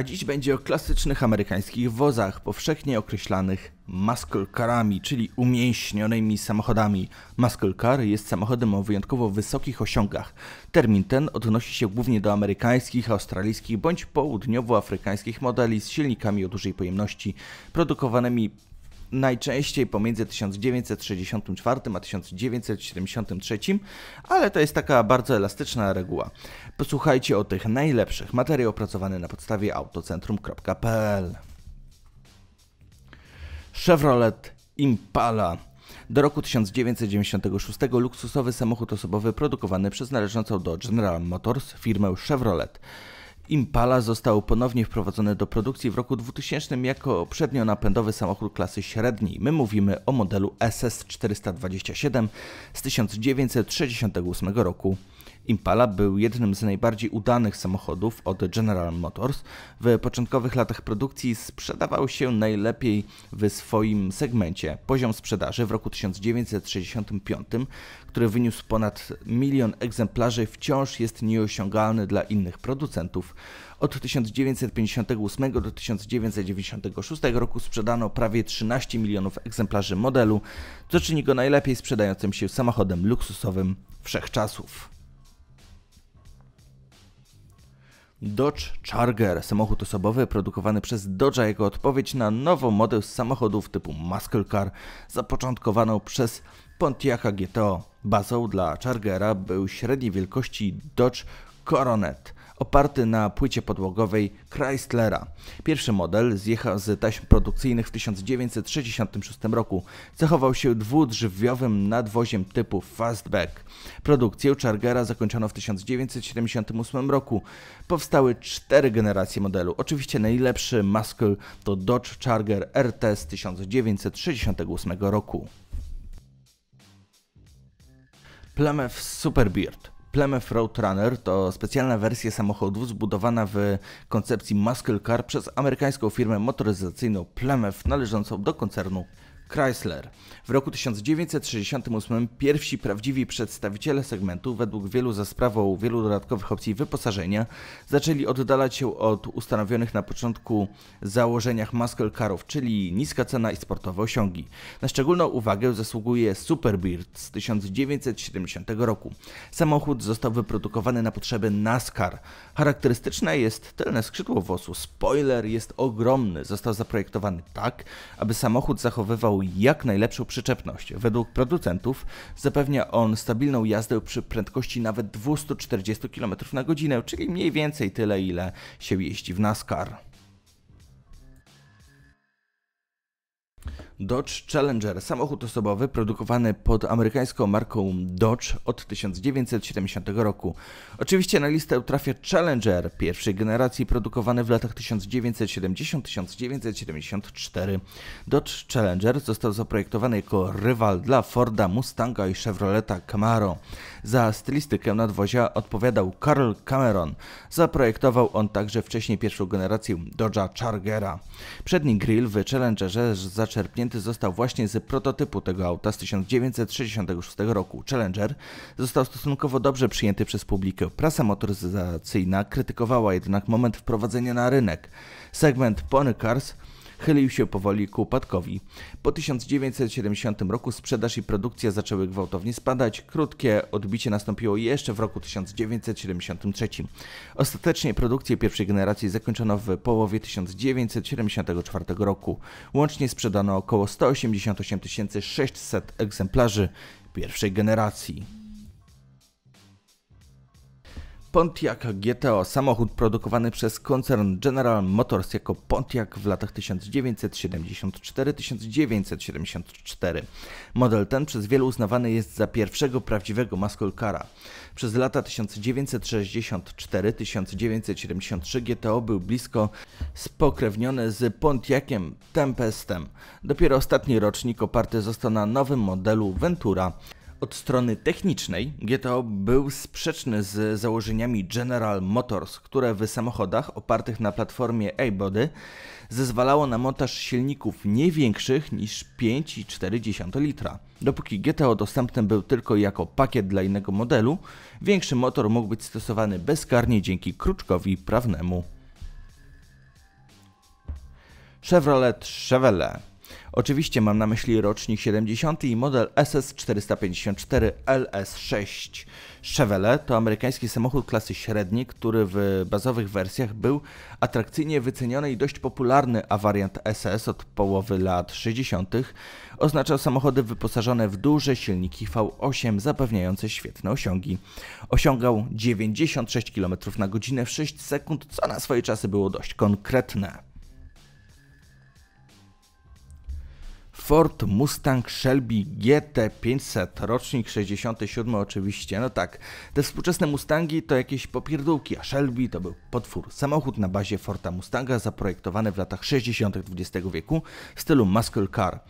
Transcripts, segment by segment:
a dziś będzie o klasycznych amerykańskich wozach, powszechnie określanych muscle carami, czyli umięśnionymi samochodami. Muscle car jest samochodem o wyjątkowo wysokich osiągach. Termin ten odnosi się głównie do amerykańskich, australijskich bądź południowoafrykańskich modeli z silnikami o dużej pojemności, produkowanymi najczęściej pomiędzy 1964 a 1973, ale to jest taka bardzo elastyczna reguła. Posłuchajcie o tych najlepszych. Materiał opracowany na podstawie autocentrum.pl Chevrolet Impala do roku 1996 luksusowy samochód osobowy produkowany przez należącą do General Motors firmę Chevrolet. Impala został ponownie wprowadzony do produkcji w roku 2000 jako przednio-napędowy samochód klasy średniej. My mówimy o modelu SS427 z 1968 roku. Impala był jednym z najbardziej udanych samochodów od General Motors. W początkowych latach produkcji sprzedawał się najlepiej w swoim segmencie. Poziom sprzedaży w roku 1965, który wyniósł ponad milion egzemplarzy, wciąż jest nieosiągalny dla innych producentów. Od 1958 do 1996 roku sprzedano prawie 13 milionów egzemplarzy modelu, co czyni go najlepiej sprzedającym się samochodem luksusowym wszechczasów. Dodge Charger, samochód osobowy produkowany przez Dodge'a jako odpowiedź na nową model samochodów typu muscle car, zapoczątkowaną przez Pontiaca GTO. Bazą dla Chargera był średniej wielkości Dodge Coronet – oparty na płycie podłogowej Chryslera. Pierwszy model zjechał z taśm produkcyjnych w 1966 roku. Cechował się dwudrzwiowym nadwoziem typu fastback. Produkcję Chargera zakończono w 1978 roku. Powstały cztery generacje modelu. Oczywiście najlepszy muscle to Dodge Charger RT z 1968 roku. Plymouth Superbeard. Plymouth Roadrunner to specjalna wersja samochodów zbudowana w koncepcji muscle car przez amerykańską firmę motoryzacyjną Plymouth należącą do koncernu Chrysler. W roku 1968 pierwsi prawdziwi przedstawiciele segmentu, według wielu za sprawą wielu dodatkowych opcji wyposażenia, zaczęli oddalać się od ustanowionych na początku założeniach muscle carów, czyli niska cena i sportowe osiągi. Na szczególną uwagę zasługuje Superbird z 1970 roku. Samochód został wyprodukowany na potrzeby NASCAR. Charakterystyczne jest tylne skrzydło wosu. Spoiler jest ogromny. Został zaprojektowany tak, aby samochód zachowywał jak najlepszą przyczepność. Według producentów zapewnia on stabilną jazdę przy prędkości nawet 240 km na godzinę, czyli mniej więcej tyle, ile się jeździ w NASCAR. Dodge Challenger, samochód osobowy produkowany pod amerykańską marką Dodge od 1970 roku. Oczywiście na listę trafia Challenger pierwszej generacji produkowany w latach 1970-1974. Dodge Challenger został zaprojektowany jako rywal dla Forda Mustanga i Chevroleta Camaro. Za stylistykę nadwozia odpowiadał Carl Cameron. Zaprojektował on także wcześniej pierwszą generację Dodge'a Chargera. Przedni grill w Challengerze zaczerpnięty został właśnie z prototypu tego auta z 1966 roku. Challenger został stosunkowo dobrze przyjęty przez publikę. Prasa motoryzacyjna krytykowała jednak moment wprowadzenia na rynek. Segment Pony Cars chylił się powoli ku upadkowi. Po 1970 roku sprzedaż i produkcja zaczęły gwałtownie spadać. Krótkie odbicie nastąpiło jeszcze w roku 1973. Ostatecznie produkcję pierwszej generacji zakończono w połowie 1974 roku. Łącznie sprzedano około 188 600 egzemplarzy pierwszej generacji. Pontiac GTO, samochód produkowany przez koncern General Motors jako Pontiac w latach 1974-1974. Model ten przez wielu uznawany jest za pierwszego prawdziwego muscle cara. Przez lata 1964-1973 GTO był blisko spokrewniony z Pontiaciem Tempestem. Dopiero ostatni rocznik oparty został na nowym modelu Ventura od strony technicznej GTO był sprzeczny z założeniami General Motors, które w samochodach opartych na platformie A-Body zezwalało na montaż silników nie większych niż 5,4 litra. Dopóki GTO dostępny był tylko jako pakiet dla innego modelu, większy motor mógł być stosowany bezkarnie dzięki kruczkowi prawnemu. Chevrolet Chevelle Oczywiście mam na myśli rocznik 70 i model SS454 LS6. Chevrolet to amerykański samochód klasy średniej, który w bazowych wersjach był atrakcyjnie wyceniony i dość popularny, a wariant SS od połowy lat 60. oznaczał samochody wyposażone w duże silniki V8 zapewniające świetne osiągi. Osiągał 96 km na godzinę w 6 sekund, co na swoje czasy było dość konkretne. Ford Mustang Shelby GT500, rocznik 67 oczywiście. No tak, te współczesne Mustangi to jakieś popierdółki, a Shelby to był potwór. Samochód na bazie Forda Mustanga zaprojektowany w latach 60. XX wieku w stylu muscle car.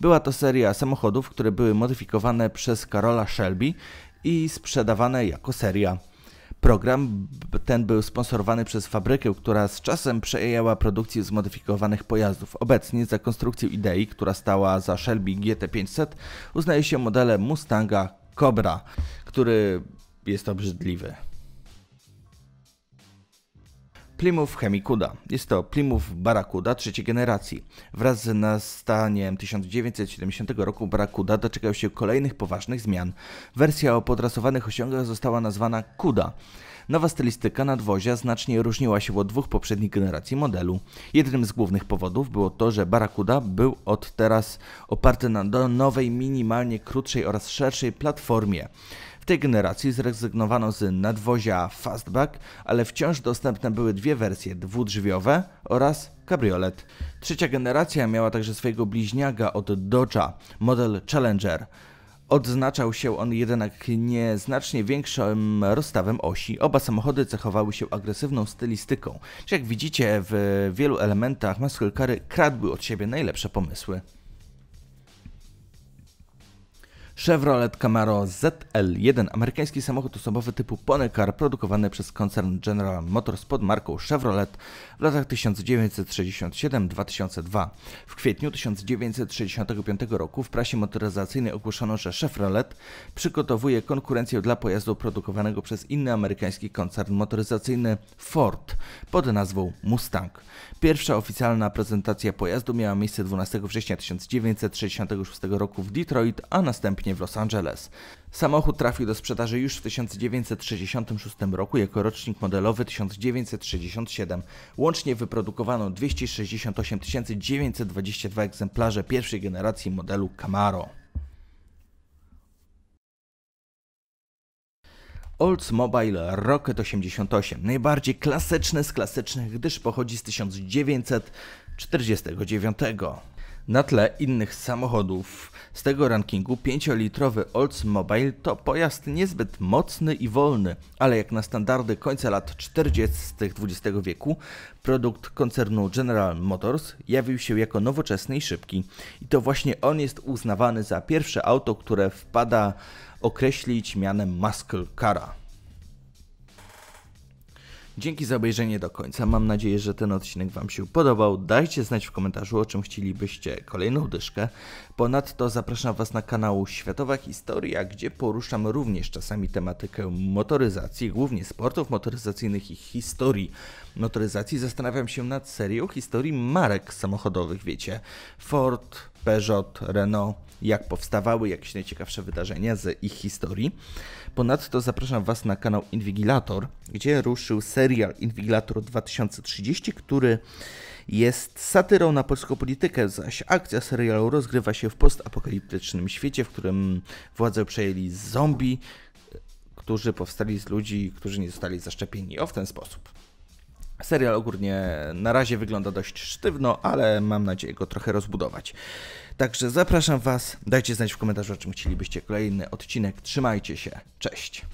Była to seria samochodów, które były modyfikowane przez Karola Shelby i sprzedawane jako seria Program ten był sponsorowany przez fabrykę, która z czasem przejęła produkcję zmodyfikowanych pojazdów. Obecnie za konstrukcję idei, która stała za Shelby GT500, uznaje się modele Mustanga Cobra, który jest obrzydliwy. Plymouth Chemikuda. Jest to Plymouth Barakuda trzeciej generacji. Wraz z nastaniem 1970 roku Barakuda doczekał się kolejnych poważnych zmian. Wersja o podrasowanych osiągach została nazwana Kuda. Nowa stylistyka nadwozia znacznie różniła się od dwóch poprzednich generacji modelu. Jednym z głównych powodów było to, że Barakuda był od teraz oparty na nowej, minimalnie krótszej oraz szerszej platformie. W tej generacji zrezygnowano z nadwozia Fastback, ale wciąż dostępne były dwie wersje, dwudrzwiowe oraz kabriolet. Trzecia generacja miała także swojego bliźniaka od Dodge'a, model Challenger. Odznaczał się on jednak nieznacznie większym rozstawem osi. Oba samochody cechowały się agresywną stylistyką. jak widzicie, w wielu elementach Muscle Cary kradły od siebie najlepsze pomysły. Chevrolet Camaro ZL1, amerykański samochód osobowy typu Ponycar produkowany przez koncern General Motors pod marką Chevrolet w latach 1967-2002. W kwietniu 1965 roku w prasie motoryzacyjnej ogłoszono, że Chevrolet przygotowuje konkurencję dla pojazdu produkowanego przez inny amerykański koncern motoryzacyjny Ford pod nazwą Mustang. Pierwsza oficjalna prezentacja pojazdu miała miejsce 12 września 1966 roku w Detroit, a następnie w Los Angeles. Samochód trafił do sprzedaży już w 1966 roku jako rocznik modelowy 1967. Łącznie wyprodukowano 268 922 egzemplarze pierwszej generacji modelu Camaro. Oldsmobile Rocket 88, najbardziej klasyczny z klasycznych, gdyż pochodzi z 1949. Na tle innych samochodów z tego rankingu 5-litrowy Oldsmobile to pojazd niezbyt mocny i wolny, ale jak na standardy końca lat 40. XX wieku, produkt koncernu General Motors jawił się jako nowoczesny i szybki. I to właśnie on jest uznawany za pierwsze auto, które wpada określić mianem muscle cara. Dzięki za obejrzenie do końca. Mam nadzieję, że ten odcinek Wam się podobał. Dajcie znać w komentarzu, o czym chcielibyście kolejną dyszkę. Ponadto zapraszam Was na kanał Światowa Historia, gdzie poruszam również czasami tematykę motoryzacji, głównie sportów motoryzacyjnych i historii motoryzacji zastanawiam się nad serią historii marek samochodowych, wiecie, Ford, Peugeot, Renault, jak powstawały, jakieś najciekawsze wydarzenia z ich historii. Ponadto zapraszam Was na kanał Inwigilator, gdzie ruszył serial Inwigilator 2030, który jest satyrą na polską politykę, zaś akcja serialu rozgrywa się w postapokaliptycznym świecie, w którym władzę przejęli zombie, którzy powstali z ludzi, którzy nie zostali zaszczepieni. O w ten sposób. Serial ogólnie na razie wygląda dość sztywno, ale mam nadzieję go trochę rozbudować. Także zapraszam Was, dajcie znać w komentarzu, o czym chcielibyście kolejny odcinek. Trzymajcie się, cześć!